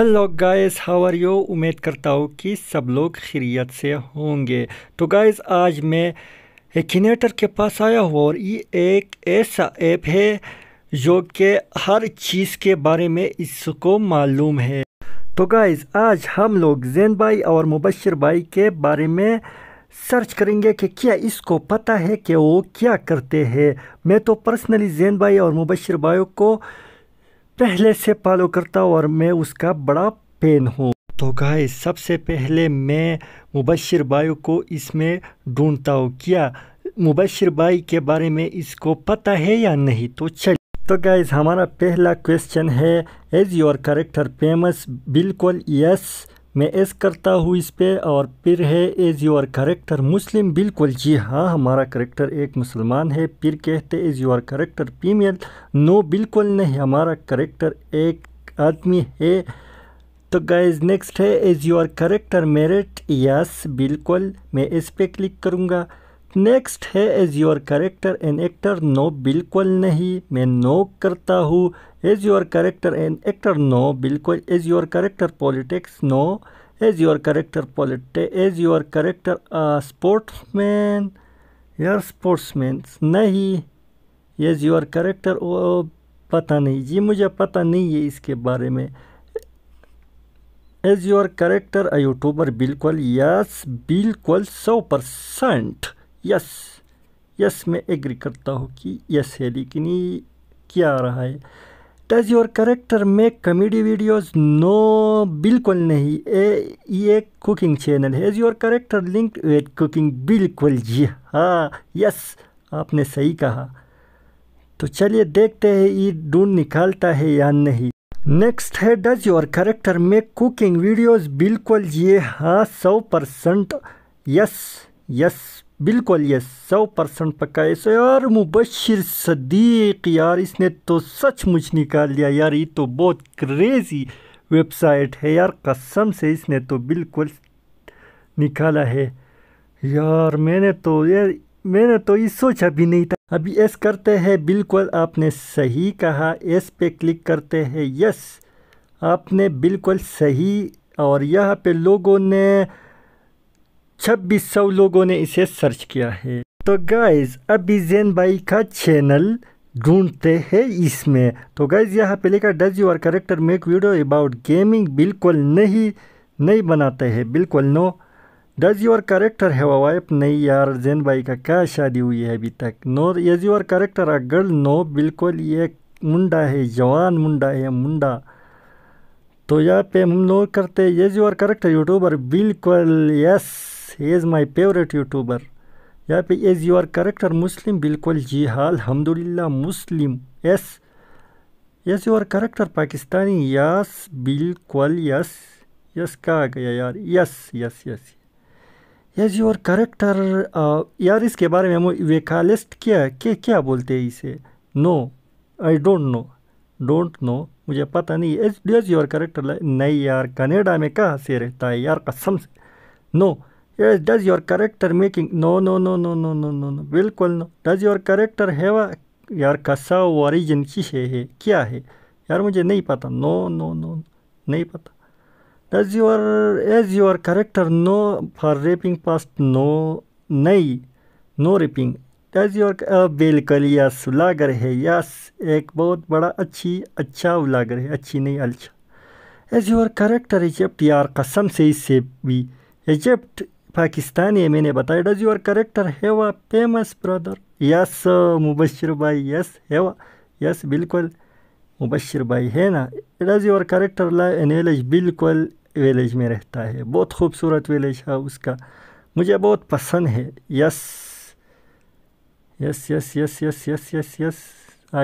Hello guys how are you उम्मीद करता हूँ कि सब लोग खैरियत से होंगे तो गाइस आज मैं हेकिनेटर के पास आया हूँ और ये एक ऐसा ऐप है जो कि हर चीज़ के बारे में इसको मालूम है तो गाइस आज हम लोग जैन भाई और मुबशर भाई के बारे में सर्च करेंगे कि क्या इसको पता है कि वो क्या करते हैं मैं तो पर्सनली जैन भाई और मुबशर भाई को पहले से फॉलो करता हूँ और मैं उसका बड़ा पेन हूँ तो गाय सबसे पहले मैं मुबशर बाई को इसमें ढूंढता हूँ क्या मुबशर बाई के बारे में इसको पता है या नहीं तो चल तो गाइज हमारा पहला क्वेश्चन है इज़ योर करेक्टर फेमस बिल्कुल यस मैं एस करता हूँ इस पर और फिर है एज़ योर करेक्टर मुस्लिम बिल्कुल जी हाँ हमारा करेक्टर एक मुसलमान है फिर कहते is your character female no बिल्कुल नहीं हमारा करेक्टर एक आदमी है तो गाइज नेक्स्ट है is your character married yes बिल्कुल मैं इस पर क्लिक करूँगा नेक्स्ट है is your character an actor no बिल्कुल नहीं मैं नो करता हूँ is your character an actor no बिल्कुल is your character politics no is your character political is your character man यार मैन नहीं एज योर करेक्टर वो पता नहीं जी मुझे पता नहीं है इसके बारे में is your character a YouTuber बिल्कुल यस बिल्कुल सौ परसेंट यस यस मैं एग्री करता हूँ कि यस है लेकिन ये क्या आ रहा है does your character make comedy videos no बिल्कुल नहीं ए ये कुकिंग चैनल है is your character link with cooking बिल्कुल जी हाँ यस आपने सही कहा तो चलिए देखते हैं ये ढूंढ निकालता है या नहीं नेक्स्ट है does your character make cooking videos बिल्कुल ये हाँ सौ परसेंट यस यस बिल्कुल ये सौ परसेंट पक्का ऐसे यार मुबशर सदीक यार इसने तो सच मुझ निकाल लिया यार ये तो बहुत क्रेज़ी वेबसाइट है यार कसम से इसने तो बिल्कुल निकाला है यार मैंने तो यार मैंने तो ये सोचा भी नहीं था अभी एस करते हैं बिल्कुल आपने सही कहा एस पे क्लिक करते हैं यस आपने बिल्कुल सही और यहाँ पे लोगों ने छब्बीस सौ लोगों ने इसे सर्च किया है तो गाइज अभी जैन भाई का चैनल ढूंढते हैं इसमें तो गाइज यहाँ पे लिखा does your character make video about gaming बिल्कुल नहीं नहीं बनाते हैं बिल्कुल no does your character have wife नहीं यार जैन भाई का क्या शादी हुई है अभी तक no is your character a girl no बिल्कुल ये मुंडा है जवान मुंडा है मुंडा तो यहाँ पे हम नो करते यज यूर करेक्टर यूट्यूबर बिल्कुल yes he is my favourite YouTuber यहाँ पे इज़ योर करेक्टर मुस्लिम बिल्कुल जी हाल हमदुल्ला Muslim yes yes your character Pakistani yes बिल्कुल यस यस कहा गया यार yes yes yes yes your character यार इसके बारे में हम वेकालिस्ट क्या के क्या बोलते हैं इसे no I don't know don't know मुझे पता नहीं एज योर करेक्टर नहीं यार कनेडा में कहाँ से रहता है यार कसम से no no. Yes, does your character making... No, no, no, no, no, no, no, no, बिल्कुल no does your character have यार कसा ऑरिजिन किसे है क्या है यार मुझे नहीं पता नो नो नो नहीं पता does your is your character known for rapping past no नहीं नो रेपिंग डज योर बिल्कुल यस व्लागर है यस एक बहुत बड़ा अच्छी अच्छा उलागर है अच्छी नहीं अच्छा एज योर करेक्टर इजिप्ट यार कसम से इससे भी इजिप्ट पाकिस्तानी है मैंने बताया does your character have a famous brother yes Mubashar भाई यस हैवा यस बिल्कुल मुबशर भाई है ना does your character live in village बिल्कुल विलेज में रहता है बहुत खूबसूरत विलेज है उसका मुझे बहुत पसंद है yes yes yes yes yes yes yes yes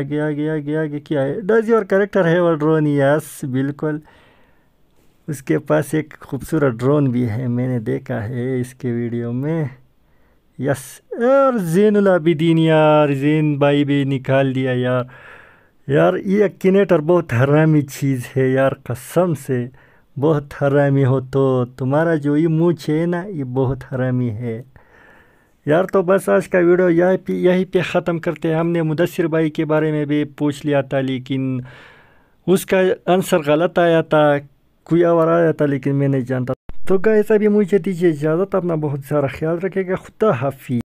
आगे आगे आगे आगे क्या है does your character have drone yes बिल्कुल उसके पास एक खूबसूरत ड्रोन भी है मैंने देखा है इसके वीडियो में यस यार जैन आबिदीन यार जैन भाई भी निकाल दिया यार यार ये अक्नेटर बहुत हरामी चीज़ है यार कसम से बहुत हरामी हो तो तुम्हारा जो ये मूछ है ना ये बहुत हरामी है यार तो बस आज का वीडियो यही पे यहीं पे ख़त्म करते हैं हमने मुदसर भाई के बारे में भी पूछ लिया था लेकिन उसका आंसर गलत आया था कुया और आया था लेकिन मैं नहीं जानता तो गाइस अभी मुझे दीजिए इजाज़त अपना बहुत सारा ख्याल रखेगा खुदा हाफि